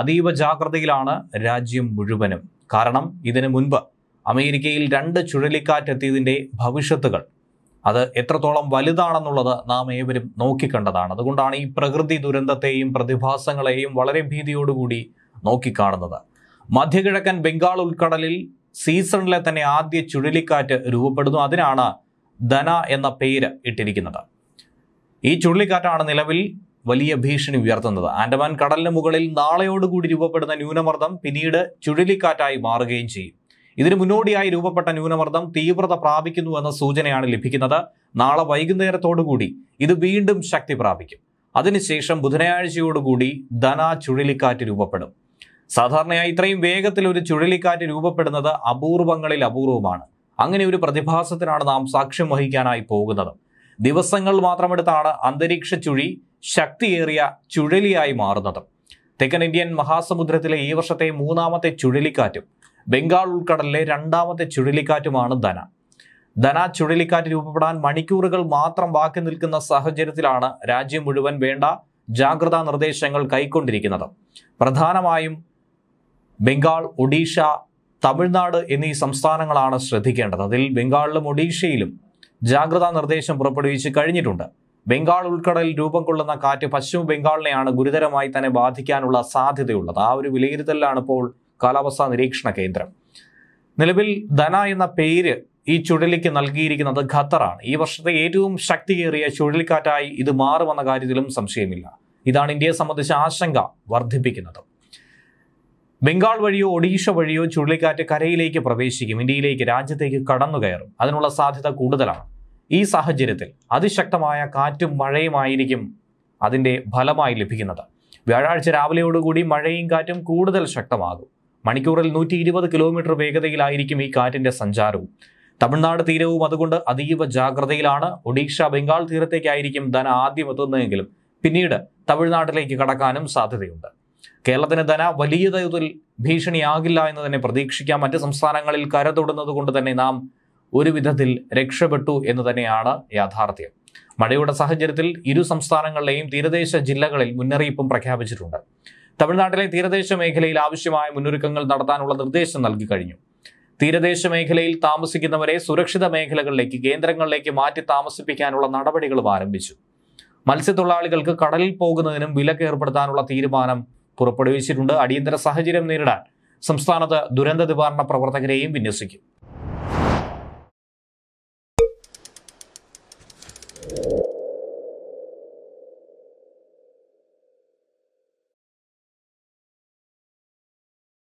അതീവ ജാഗ്രതയിലാണ് രാജ്യം മുഴുവനും കാരണം ഇതിനു മുൻപ് അമേരിക്കയിൽ രണ്ട് എത്തിയതിൻ്റെ ഭവിഷ്യത്തുകൾ അത് എത്രത്തോളം വലുതാണെന്നുള്ളത് നാം ഏവരും നോക്കിക്കണ്ടതാണ് അതുകൊണ്ടാണ് ഈ പ്രകൃതി ദുരന്തത്തെയും പ്രതിഭാസങ്ങളെയും വളരെ ഭീതിയോടുകൂടി നോക്കിക്കാണുന്നത് മധ്യകിഴക്കൻ ബംഗാൾ ഉൾക്കടലിൽ സീസണിലെ തന്നെ ആദ്യ ചുഴലിക്കാറ്റ് രൂപപ്പെടുന്നു അതിനാണ് ധന എന്ന പേര് ഇട്ടിരിക്കുന്നത് ഈ ചുഴലിക്കാറ്റാണ് നിലവിൽ വലിയ ഭീഷണി ഉയർത്തുന്നത് ആൻഡമാൻ കടലിന് മുകളിൽ നാളെയോടുകൂടി രൂപപ്പെടുന്ന ന്യൂനമർദ്ദം പിന്നീട് ചുഴലിക്കാറ്റായി മാറുകയും ചെയ്യും ഇതിനു മുന്നോടിയായി രൂപപ്പെട്ട ന്യൂനമർദ്ദം തീവ്രത പ്രാപിക്കുന്നു എന്ന സൂചനയാണ് ലഭിക്കുന്നത് നാളെ വൈകുന്നേരത്തോടുകൂടി ഇത് വീണ്ടും ശക്തി പ്രാപിക്കും അതിനുശേഷം ബുധനാഴ്ചയോടുകൂടി ധന ചുഴലിക്കാറ്റ് രൂപപ്പെടും സാധാരണയായി ഇത്രയും വേഗത്തിൽ ഒരു ചുഴലിക്കാറ്റ് രൂപപ്പെടുന്നത് അപൂർവങ്ങളിൽ അപൂർവമാണ് അങ്ങനെ ഒരു പ്രതിഭാസത്തിനാണ് നാം സാക്ഷ്യം വഹിക്കാനായി പോകുന്നത് ദിവസങ്ങൾ മാത്രമെടുത്താണ് അന്തരീക്ഷ ചുഴി ശക്തിയേറിയ ചുഴലിയായി മാറുന്നത് തെക്കൻ ഇന്ത്യൻ മഹാസമുദ്രത്തിലെ ഈ വർഷത്തെ മൂന്നാമത്തെ ചുഴലിക്കാറ്റും ബംഗാൾ ഉൾക്കടലിലെ രണ്ടാമത്തെ ചുഴലിക്കാറ്റുമാണ് ധന ധന ചുഴലിക്കാറ്റ് രൂപപ്പെടാൻ മണിക്കൂറുകൾ മാത്രം ബാക്കി നിൽക്കുന്ന സാഹചര്യത്തിലാണ് രാജ്യം മുഴുവൻ വേണ്ട ജാഗ്രതാ നിർദ്ദേശങ്ങൾ കൈക്കൊണ്ടിരിക്കുന്നത് പ്രധാനമായും ബംഗാൾ ഒഡീഷ തമിഴ്നാട് എന്നീ സംസ്ഥാനങ്ങളാണ് ശ്രദ്ധിക്കേണ്ടത് അതിൽ ബംഗാളിലും ഒഡീഷയിലും ജാഗ്രതാ നിർദ്ദേശം പുറപ്പെടുവിച്ച് കഴിഞ്ഞിട്ടുണ്ട് ബംഗാൾ ഉൾക്കടലിൽ രൂപം കൊള്ളുന്ന കാറ്റ് പശ്ചിമ ബംഗാളിനെയാണ് ഗുരുതരമായി തന്നെ ബാധിക്കാനുള്ള സാധ്യതയുള്ളത് ആ ഒരു വിലയിരുത്തലിലാണ് ഇപ്പോൾ കാലാവസ്ഥാ നിരീക്ഷണ കേന്ദ്രം നിലവിൽ ധന എന്ന പേര് ഈ ചുഴലിക്ക് നൽകിയിരിക്കുന്നത് ഖത്തറാണ് ഈ വർഷത്തെ ഏറ്റവും ശക്തിയേറിയ ചുഴലിക്കാറ്റായി ഇത് മാറുമെന്ന കാര്യത്തിലും സംശയമില്ല ഇതാണ് ഇന്ത്യയെ സംബന്ധിച്ച ആശങ്ക വർദ്ധിപ്പിക്കുന്നത് ബംഗാൾ വഴിയോ ഒഡീഷ വഴിയോ ചുഴലിക്കാറ്റ് കരയിലേക്ക് പ്രവേശിക്കും ഇന്ത്യയിലേക്ക് രാജ്യത്തേക്ക് കടന്നു കയറും അതിനുള്ള സാധ്യത കൂടുതലാണ് ഈ സാഹചര്യത്തിൽ അതിശക്തമായ കാറ്റും മഴയുമായിരിക്കും അതിൻ്റെ ഫലമായി ലഭിക്കുന്നത് വ്യാഴാഴ്ച രാവിലെയോടുകൂടി മഴയും കാറ്റും കൂടുതൽ ശക്തമാകും മണിക്കൂറിൽ നൂറ്റി ഇരുപത് കിലോമീറ്റർ വേഗതയിലായിരിക്കും ഈ കാറ്റിൻ്റെ സഞ്ചാരവും തമിഴ്നാട് തീരവും അതുകൊണ്ട് അതീവ ജാഗ്രതയിലാണ് ഒഡീഷ ബംഗാൾ തീരത്തേക്കായിരിക്കും ധന ആദ്യം എത്തുന്നതെങ്കിലും പിന്നീട് തമിഴ്നാട്ടിലേക്ക് കടക്കാനും സാധ്യതയുണ്ട് കേരളത്തിന് ധന വലിയ തോതിൽ ഭീഷണിയാകില്ല എന്ന് തന്നെ പ്രതീക്ഷിക്കാം മറ്റ് സംസ്ഥാനങ്ങളിൽ കരതൊടുന്നത് കൊണ്ട് തന്നെ നാം ഒരു വിധത്തിൽ രക്ഷപ്പെട്ടു എന്ന് തന്നെയാണ് യാഥാർത്ഥ്യം മഴയുടെ സാഹചര്യത്തിൽ ഇരു സംസ്ഥാനങ്ങളിലെയും തീരദേശ ജില്ലകളിൽ മുന്നറിയിപ്പും പ്രഖ്യാപിച്ചിട്ടുണ്ട് തമിഴ്നാട്ടിലെ തീരദേശ മേഖലയിൽ ആവശ്യമായ മുന്നൊരുക്കങ്ങൾ നടത്താനുള്ള നിർദ്ദേശം നൽകി കഴിഞ്ഞു തീരദേശ മേഖലയിൽ താമസിക്കുന്നവരെ സുരക്ഷിത മേഖലകളിലേക്ക് കേന്ദ്രങ്ങളിലേക്ക് മാറ്റി താമസിപ്പിക്കാനുള്ള നടപടികളും ആരംഭിച്ചു മത്സ്യത്തൊഴിലാളികൾക്ക് കടലിൽ പോകുന്നതിനും വിലക്ക് ഏർപ്പെടുത്താനുള്ള തീരുമാനം പുറപ്പെടുവിച്ചിട്ടുണ്ട് അടിയന്തര സാഹചര്യം നേരിടാൻ സംസ്ഥാനത്ത് ദുരന്ത നിവാരണ പ്രവർത്തകരെയും വിന്യസിക്കും